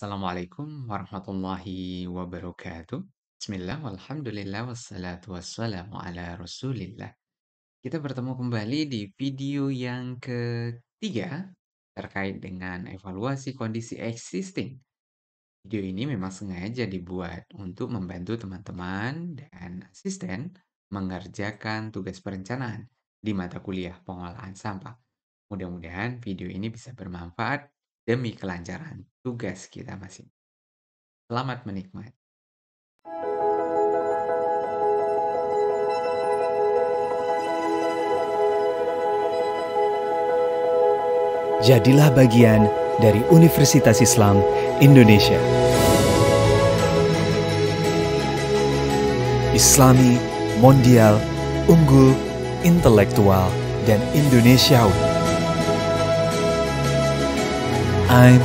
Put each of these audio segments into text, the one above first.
Assalamualaikum warahmatullahi wabarakatuh. Bismillah, alhamdulillah, wassalatu wassalamu ala rasulillah. Kita bertemu kembali di video yang ketiga terkait dengan evaluasi kondisi existing. Video ini memang sengaja dibuat untuk membantu teman-teman dan asisten mengerjakan tugas perencanaan di mata kuliah pengolahan sampah. Mudah-mudahan video ini bisa bermanfaat demi kelancaran tugas kita masing Selamat menikmati. Jadilah bagian dari Universitas Islam Indonesia. Islami, mondial, unggul, intelektual, dan Indonesiawi. I'm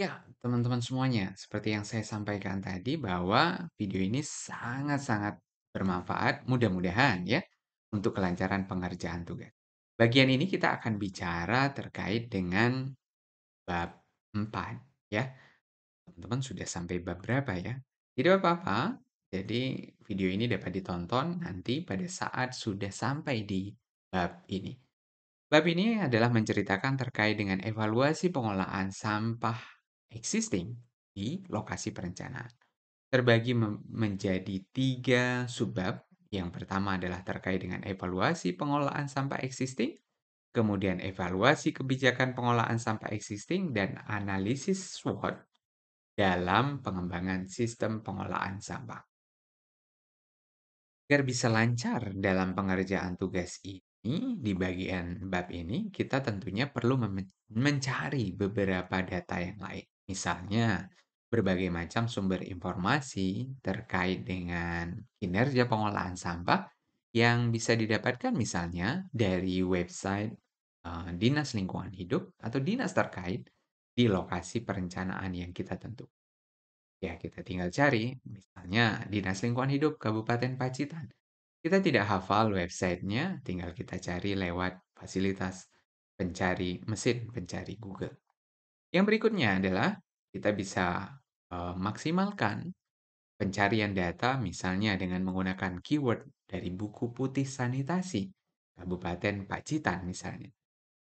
Ya, teman-teman semuanya, seperti yang saya sampaikan tadi bahwa video ini sangat-sangat bermanfaat, mudah-mudahan ya, untuk kelancaran pengerjaan tugas. Bagian ini kita akan bicara terkait dengan bab 4 ya. Teman-teman sudah sampai bab berapa ya? Tidak apa-apa, jadi video ini dapat ditonton nanti pada saat sudah sampai di bab ini. Bab ini adalah menceritakan terkait dengan evaluasi pengolahan sampah existing di lokasi perencanaan. Terbagi menjadi tiga subbab. Yang pertama adalah terkait dengan evaluasi pengolahan sampah existing, kemudian evaluasi kebijakan pengolahan sampah existing, dan analisis SWOT dalam pengembangan sistem pengolahan sampah. Agar bisa lancar dalam pengerjaan tugas ini, di bagian bab ini kita tentunya perlu mencari beberapa data yang lain. Misalnya, berbagai macam sumber informasi terkait dengan kinerja pengolahan sampah yang bisa didapatkan misalnya dari website uh, Dinas Lingkungan Hidup atau dinas terkait di lokasi perencanaan yang kita tentukan. Ya, kita tinggal cari, misalnya Dinas Lingkungan Hidup Kabupaten Pacitan. Kita tidak hafal websitenya, tinggal kita cari lewat fasilitas pencari mesin, pencari Google. Yang berikutnya adalah kita bisa e, maksimalkan pencarian data misalnya dengan menggunakan keyword dari buku putih sanitasi Kabupaten Pacitan misalnya.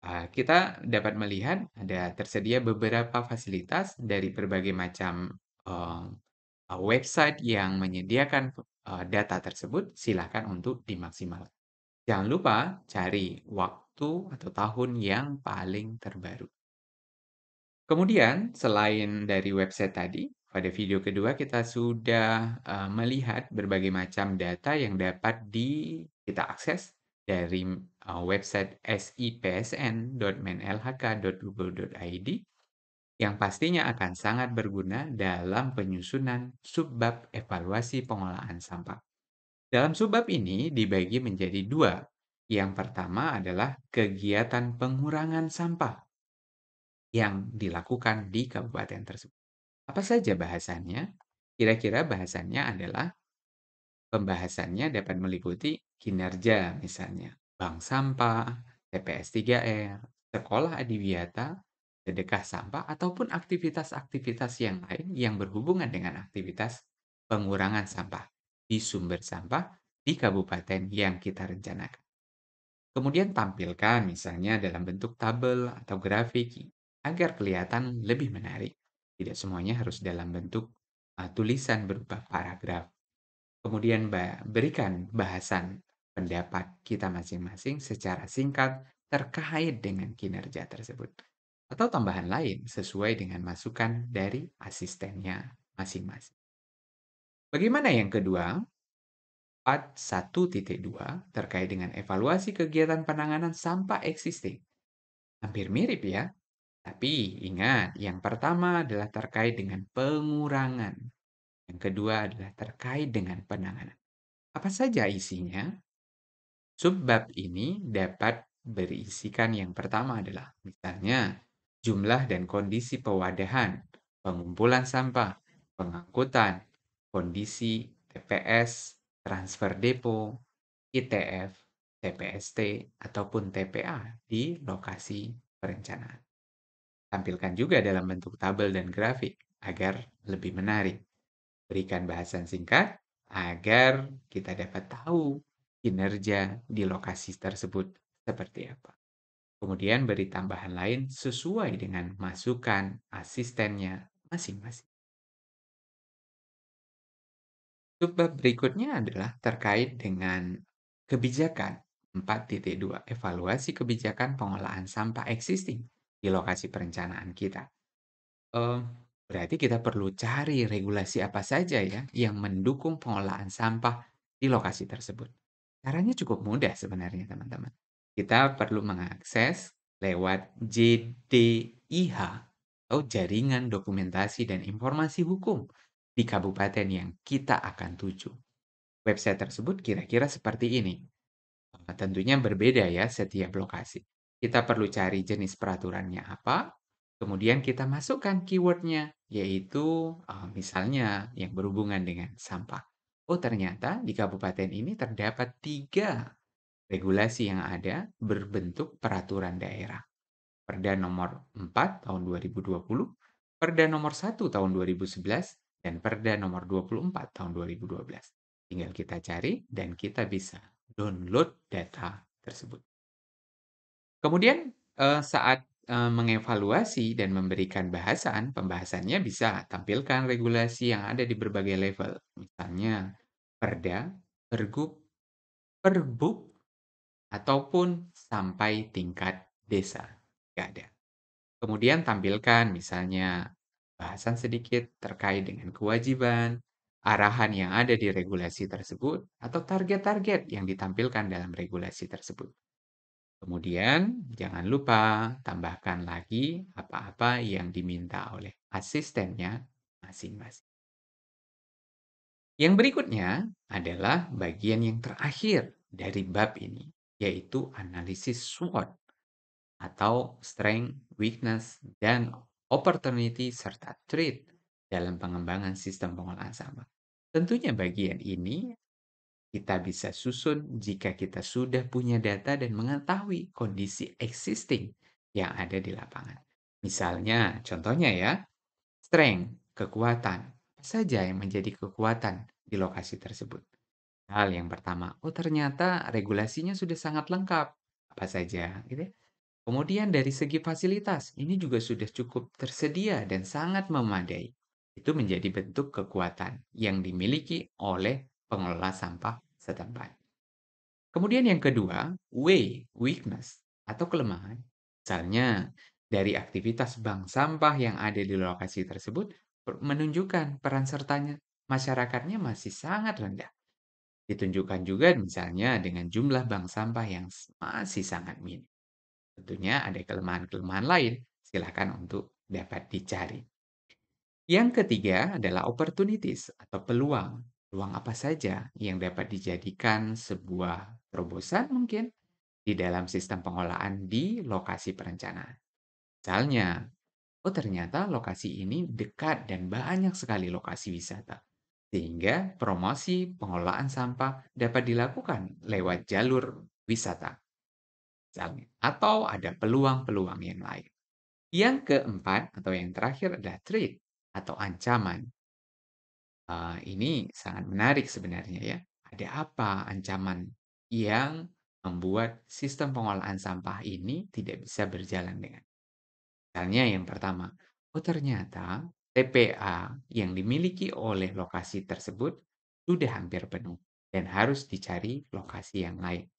e, Kita dapat melihat ada tersedia beberapa fasilitas dari berbagai macam uh, website yang menyediakan, uh, data tersebut, silakan untuk dimaksimalkan. Jangan lupa cari waktu atau tahun yang paling terbaru. Kemudian selain dari website tadi, pada video kedua kita sudah, uh, melihat berbagai macam data yang dapat di kita akses dari, uh, website sipsn.menlhk.go.id yang pastinya akan sangat berguna dalam penyusunan subbab evaluasi pengolahan sampah. Dalam subbab ini dibagi menjadi dua. Yang pertama adalah kegiatan pengurangan sampah yang dilakukan di kabupaten tersebut. Apa saja bahasannya? Kira-kira bahasannya adalah pembahasannya dapat meliputi kinerja misalnya, bank sampah, TPS 3R, sekolah adiwiyata, sedekah sampah ataupun aktivitas-aktivitas yang lain yang berhubungan dengan aktivitas pengurangan sampah di sumber sampah di kabupaten yang kita rencanakan. Kemudian tampilkan misalnya dalam bentuk tabel atau grafik agar kelihatan lebih menarik. Tidak semuanya harus dalam bentuk uh, tulisan berupa paragraf. Kemudian bah berikan bahasan pendapat kita masing-masing secara singkat terkait dengan kinerja tersebut atau tambahan lain sesuai dengan masukan dari asistennya masing-masing. Bagaimana yang kedua? Part 1.2 terkait dengan evaluasi kegiatan penanganan sampah existing. Hampir mirip ya, tapi ingat yang pertama adalah terkait dengan pengurangan. Yang kedua adalah terkait dengan penanganan. Apa saja isinya? Subbab ini dapat berisikan yang pertama adalah misalnya jumlah dan kondisi pewadahan, pengumpulan sampah, pengangkutan, kondisi TPS, transfer depo, ITF, TPST, ataupun TPA di lokasi perencanaan. Tampilkan juga dalam bentuk tabel dan grafik agar lebih menarik. Berikan bahasan singkat agar kita dapat tahu kinerja di lokasi tersebut seperti apa. Kemudian beri tambahan lain sesuai dengan masukan asistennya masing-masing. Subbab berikutnya adalah terkait dengan kebijakan 4.2 evaluasi kebijakan pengolahan sampah existing di lokasi perencanaan kita. Um, berarti kita perlu cari regulasi apa saja ya yang mendukung pengolahan sampah di lokasi tersebut. Caranya cukup mudah sebenarnya teman-teman kita perlu mengakses lewat JDIH atau Jaringan Dokumentasi dan Informasi Hukum di kabupaten yang kita akan tuju. Website tersebut kira-kira seperti ini. Eh, tentunya berbeda ya setiap lokasi. Kita perlu cari jenis peraturannya apa, kemudian kita masukkan keywordnya, yaitu eh, misalnya yang berhubungan dengan sampah. Oh ternyata di kabupaten ini terdapat tiga Regulasi yang ada berbentuk peraturan daerah. Perda nomor 4 tahun 2020, Perda nomor 1 tahun 2011, dan Perda nomor 24 tahun 2012. Tinggal kita cari dan kita bisa download data tersebut. Kemudian eh, saat eh, mengevaluasi dan memberikan bahasan, pembahasannya bisa tampilkan regulasi yang ada di berbagai level. Misalnya perda, pergub, perbuk, ataupun sampai tingkat desa. Nggak ada. Kemudian tampilkan misalnya bahasan sedikit terkait dengan kewajiban, arahan yang ada di regulasi tersebut, atau target-target yang ditampilkan dalam regulasi tersebut. Kemudian, jangan lupa tambahkan lagi apa-apa yang diminta oleh asistennya masing-masing. Yang berikutnya adalah bagian yang terakhir dari bab ini, yaitu analisis SWOT atau Strength, Weakness, dan Opportunity serta Threat dalam pengembangan sistem pengolahan sampah. Tentunya bagian ini iya. kita bisa susun jika kita sudah punya data dan mengetahui kondisi existing yang ada di lapangan. Misalnya, contohnya ya, strength, kekuatan, apa saja yang menjadi kekuatan di lokasi tersebut. Hal yang pertama, oh ternyata regulasinya sudah sangat lengkap. Apa saja, gitu ya. Kemudian dari segi fasilitas, ini juga sudah cukup tersedia dan sangat memadai. Itu menjadi bentuk kekuatan yang dimiliki oleh pengelola sampah setempat. Kemudian yang kedua, way, weakness, atau kelemahan. Misalnya, dari aktivitas bank sampah yang ada di lokasi tersebut menunjukkan peran sertanya masyarakatnya masih sangat rendah. Ditunjukkan juga misalnya dengan jumlah bank sampah yang masih sangat minim. Tentunya ada kelemahan-kelemahan lain, silakan untuk dapat dicari. Yang ketiga adalah opportunities atau peluang. Peluang apa saja yang dapat dijadikan sebuah terobosan mungkin di dalam sistem pengolahan di lokasi perencanaan. Misalnya, oh ternyata lokasi ini dekat dan banyak sekali lokasi wisata sehingga promosi pengelolaan sampah dapat dilakukan lewat jalur wisata, misalnya, atau ada peluang-peluang yang lain. Yang keempat atau yang terakhir adalah threat atau ancaman. Uh, ini sangat menarik sebenarnya ya. Ada apa ancaman yang membuat sistem pengolahan sampah ini tidak bisa berjalan dengan? Misalnya yang pertama, oh ternyata TPA yang dimiliki oleh lokasi tersebut sudah hampir penuh dan harus dicari lokasi yang lain.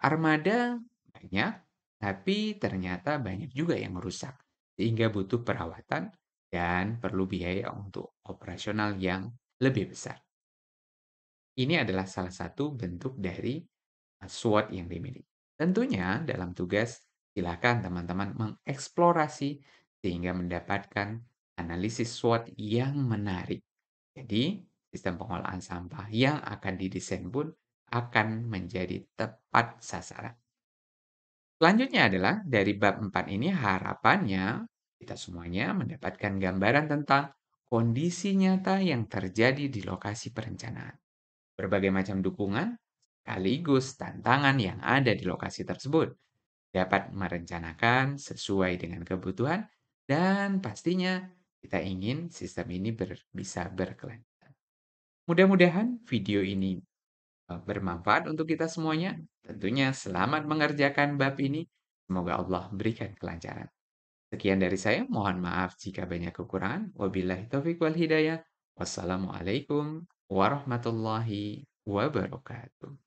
Armada banyak, tapi ternyata banyak juga yang rusak, sehingga butuh perawatan dan perlu biaya untuk operasional yang lebih besar. Ini adalah salah satu bentuk dari SWOT yang dimiliki. Tentunya dalam tugas silakan teman-teman mengeksplorasi sehingga mendapatkan analisis SWOT yang menarik. Jadi, sistem pengolahan sampah yang akan didesain pun akan menjadi tepat sasaran. Selanjutnya adalah dari bab 4 ini harapannya kita semuanya mendapatkan gambaran tentang kondisi nyata yang terjadi di lokasi perencanaan. Berbagai macam dukungan sekaligus tantangan yang ada di lokasi tersebut dapat merencanakan sesuai dengan kebutuhan dan pastinya kita ingin sistem ini ber, bisa berkelanjutan. Mudah-mudahan video ini e, bermanfaat untuk kita semuanya. Tentunya selamat mengerjakan bab ini. Semoga Allah berikan kelancaran. Sekian dari saya, mohon maaf jika banyak kekurangan. Wabillahi taufiq wal hidayah. Wassalamualaikum warahmatullahi wabarakatuh.